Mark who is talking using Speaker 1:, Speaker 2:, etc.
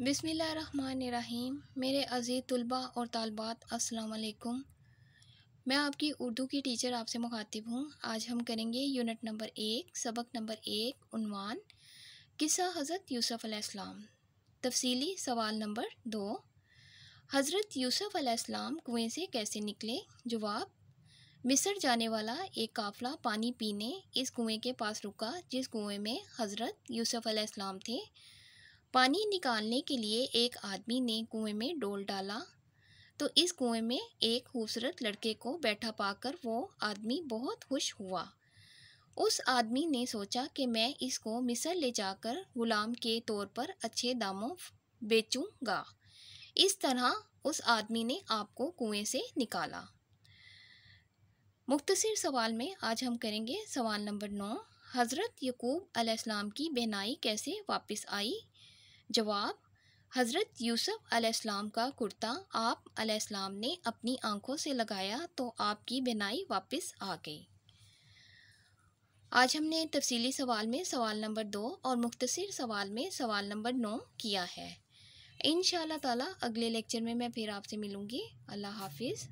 Speaker 1: बिसमीम मेरे अज़ीज़ तलबा और तालबात असलकुम मैं आपकी उर्दू की टीचर आपसे मुखातिब हूँ आज हम करेंगे यूनिट नंबर एक सबक नंबर एक उनवान किस्सा हज़रत यूसुफ़ अलैहिस्सलाम तफसीली सवाल नंबर दो हज़रत यूसुफ़ अलैहिस्सलाम कुएँ से कैसे निकले जवाब मिस्र जाने वाला एक काफ़िला पानी पीने इस कुएँ के पास रुका जिस कुएँ में हज़रत यूसुफ़ अलैहिस्सलाम थे पानी निकालने के लिए एक आदमी ने कुएं में डोल डाला तो इस कुएं में एक खूबसूरत लड़के को बैठा पाकर वो आदमी बहुत खुश हुआ उस आदमी ने सोचा कि मैं इसको मिसर ले जाकर गुलाम के तौर पर अच्छे दामों बेचूंगा इस तरह उस आदमी ने आपको कुएं से निकाला मुख्तसर सवाल में आज हम करेंगे सवाल नंबर नौ हज़रत यकूब अलैहिस्सलाम की बेनाई कैसे वापस आई जवाब हज़रत यूसुफ अलैहिस्सलाम का कुर्ता आप अलैहिस्सलाम ने अपनी आंखों से लगाया तो आपकी बिनाई वापस आ गई आज हमने तफसीली सवाल में सवाल नंबर दो और मुख्तसर सवाल में सवाल नंबर नौ किया है इन ताला अगले लेक्चर में मैं फिर आपसे मिलूँगी अल्लाह हाफिज़